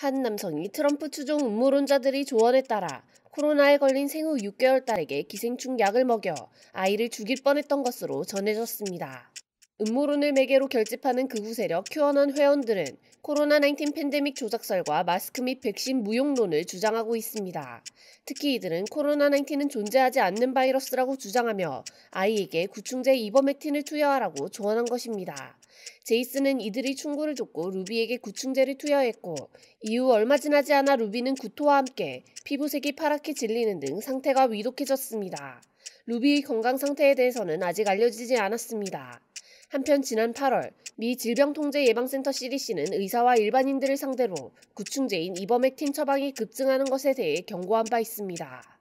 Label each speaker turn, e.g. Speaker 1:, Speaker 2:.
Speaker 1: 한 남성이 트럼프 추종 음모론자들이 조언에 따라 코로나에 걸린 생후 6개월 딸에게 기생충 약을 먹여 아이를 죽일 뻔했던 것으로 전해졌습니다. 음모론을 매개로 결집하는 극우 그 세력 큐어넌 회원들은 코로나19 팬데믹 조작설과 마스크 및 백신 무용론을 주장하고 있습니다. 특히 이들은 코로나19은 존재하지 않는 바이러스라고 주장하며 아이에게 구충제 이버메틴을 투여하라고 조언한 것입니다. 제이스는 이들이 충고를 줬고 루비에게 구충제를 투여했고 이후 얼마 지나지 않아 루비는 구토와 함께 피부색이 파랗게 질리는 등 상태가 위독해졌습니다. 루비의 건강 상태에 대해서는 아직 알려지지 않았습니다. 한편 지난 8월 미 질병통제예방센터 CDC는 의사와 일반인들을 상대로 구충제인 이버맥틴 처방이 급증하는 것에 대해 경고한 바 있습니다.